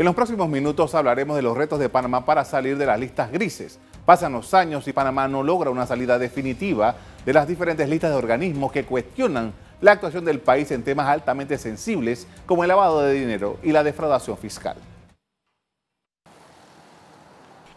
En los próximos minutos hablaremos de los retos de Panamá para salir de las listas grises. Pasan los años y Panamá no logra una salida definitiva de las diferentes listas de organismos que cuestionan la actuación del país en temas altamente sensibles como el lavado de dinero y la defraudación fiscal.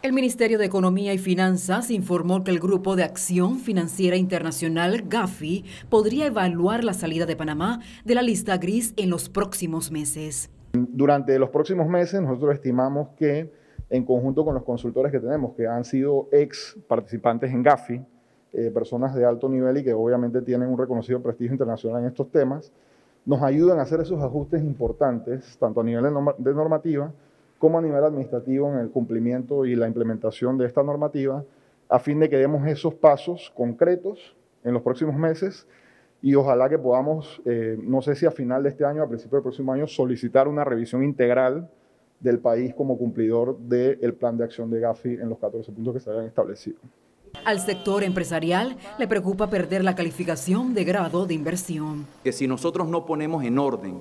El Ministerio de Economía y Finanzas informó que el Grupo de Acción Financiera Internacional, GAFI, podría evaluar la salida de Panamá de la lista gris en los próximos meses. Durante los próximos meses nosotros estimamos que en conjunto con los consultores que tenemos, que han sido ex participantes en GAFI, eh, personas de alto nivel y que obviamente tienen un reconocido prestigio internacional en estos temas, nos ayudan a hacer esos ajustes importantes, tanto a nivel de normativa como a nivel administrativo en el cumplimiento y la implementación de esta normativa, a fin de que demos esos pasos concretos en los próximos meses y ojalá que podamos, eh, no sé si a final de este año, a principio del próximo año, solicitar una revisión integral del país como cumplidor del plan de acción de Gafi en los 14 puntos que se habían establecido. Al sector empresarial le preocupa perder la calificación de grado de inversión. Que si nosotros no ponemos en orden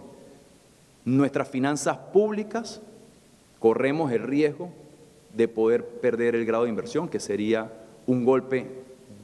nuestras finanzas públicas, corremos el riesgo de poder perder el grado de inversión, que sería un golpe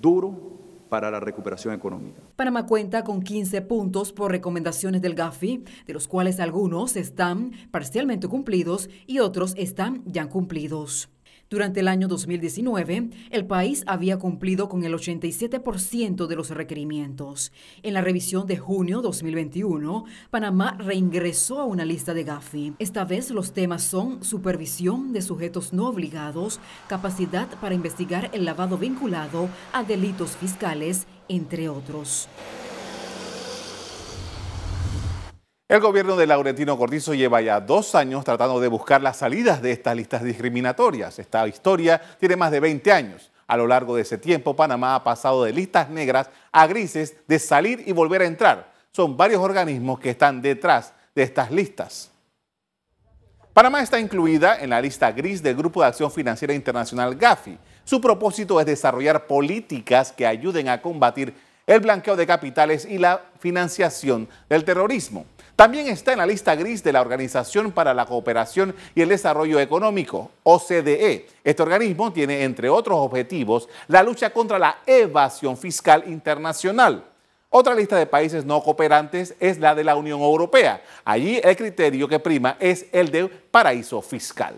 duro para la recuperación económica. Panamá cuenta con 15 puntos por recomendaciones del GAFI, de los cuales algunos están parcialmente cumplidos y otros están ya cumplidos. Durante el año 2019, el país había cumplido con el 87% de los requerimientos. En la revisión de junio 2021, Panamá reingresó a una lista de Gafi. Esta vez los temas son supervisión de sujetos no obligados, capacidad para investigar el lavado vinculado a delitos fiscales, entre otros. El gobierno de Laurentino Cortizo lleva ya dos años tratando de buscar las salidas de estas listas discriminatorias. Esta historia tiene más de 20 años. A lo largo de ese tiempo, Panamá ha pasado de listas negras a grises de salir y volver a entrar. Son varios organismos que están detrás de estas listas. Panamá está incluida en la lista gris del Grupo de Acción Financiera Internacional GAFI. Su propósito es desarrollar políticas que ayuden a combatir el blanqueo de capitales y la financiación del terrorismo. También está en la lista gris de la Organización para la Cooperación y el Desarrollo Económico, OCDE. Este organismo tiene, entre otros objetivos, la lucha contra la evasión fiscal internacional. Otra lista de países no cooperantes es la de la Unión Europea. Allí el criterio que prima es el de paraíso fiscal.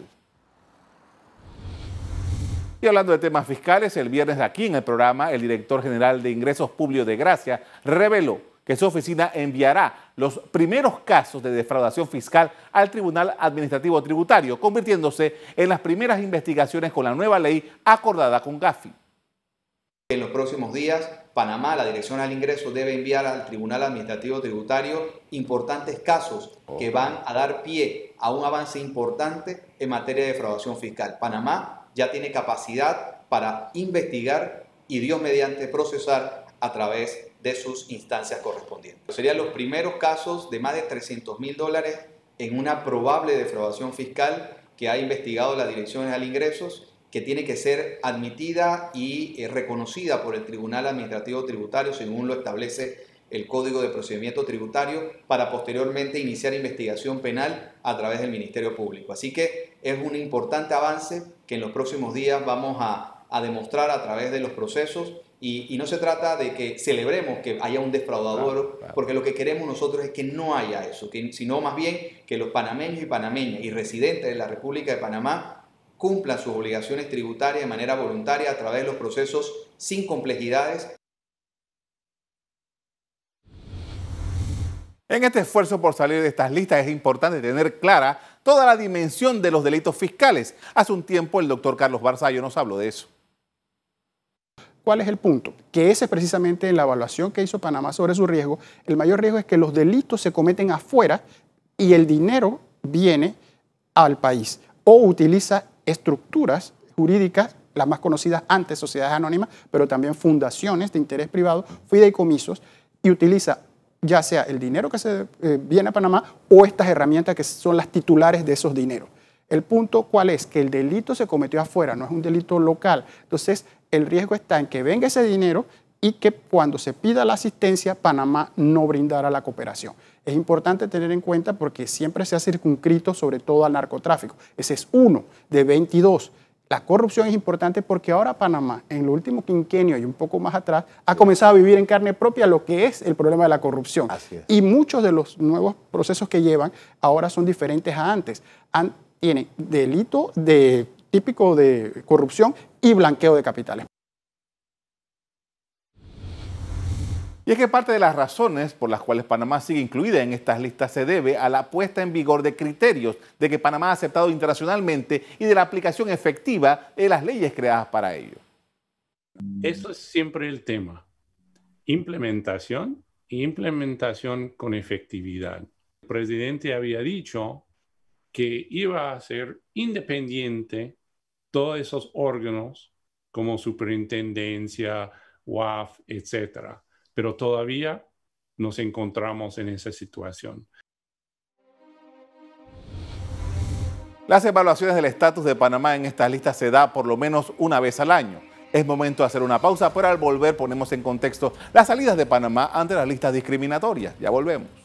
Y hablando de temas fiscales, el viernes aquí en el programa, el director general de Ingresos Públicos de Gracia reveló que oficina enviará los primeros casos de defraudación fiscal al Tribunal Administrativo Tributario, convirtiéndose en las primeras investigaciones con la nueva ley acordada con Gafi. En los próximos días, Panamá, la Dirección al Ingreso, debe enviar al Tribunal Administrativo Tributario importantes casos que oh. van a dar pie a un avance importante en materia de defraudación fiscal. Panamá ya tiene capacidad para investigar y Dios mediante procesar a través de sus instancias correspondientes. Serían los primeros casos de más de 300 mil dólares en una probable defraudación fiscal que ha investigado la Dirección General de Ingresos, que tiene que ser admitida y eh, reconocida por el Tribunal Administrativo Tributario, según lo establece el Código de Procedimiento Tributario, para posteriormente iniciar investigación penal a través del Ministerio Público. Así que es un importante avance que en los próximos días vamos a, a demostrar a través de los procesos y, no se trata de que celebremos que haya un defraudador, porque lo que queremos nosotros es que no haya eso, que, sino más bien que los panameños y panameñas y residentes de la República de Panamá cumplan sus obligaciones tributarias de manera voluntaria a través de los procesos sin complejidades. En este esfuerzo por salir de estas listas es importante tener clara toda la dimensión de los delitos fiscales. Hace un tiempo el doctor Carlos Barzallo nos habló de eso. ¿Cuál es el punto? Que ese precisamente en la evaluación que hizo Panamá sobre su riesgo, el mayor riesgo es que los delitos se cometen afuera y el dinero viene al país o utiliza estructuras jurídicas, las más conocidas antes sociedades anónimas, pero también fundaciones de interés privado, fideicomisos, y utiliza ya sea el dinero que se eh, viene a Panamá o estas herramientas que son las titulares de esos dineros. El punto cuál es, que el delito se cometió afuera, no es un delito local. Entonces, el riesgo está en que venga ese dinero y que cuando se pida la asistencia, Panamá no brindará la cooperación. Es importante tener en cuenta porque siempre se ha circunscrito sobre todo al narcotráfico. Ese es uno de 22. La corrupción es importante porque ahora Panamá, en el último quinquenio y un poco más atrás, ha comenzado a vivir en carne propia lo que es el problema de la corrupción. Y muchos de los nuevos procesos que llevan ahora son diferentes a antes tiene delito de, típico de corrupción y blanqueo de capitales. Y es que parte de las razones por las cuales Panamá sigue incluida en estas listas se debe a la puesta en vigor de criterios de que Panamá ha aceptado internacionalmente y de la aplicación efectiva de las leyes creadas para ello. Eso es siempre el tema. Implementación y implementación con efectividad. El presidente había dicho que iba a ser independiente todos esos órganos como superintendencia, WAF, etc. Pero todavía nos encontramos en esa situación. Las evaluaciones del estatus de Panamá en estas listas se da por lo menos una vez al año. Es momento de hacer una pausa, pero al volver ponemos en contexto las salidas de Panamá ante las listas discriminatorias. Ya volvemos.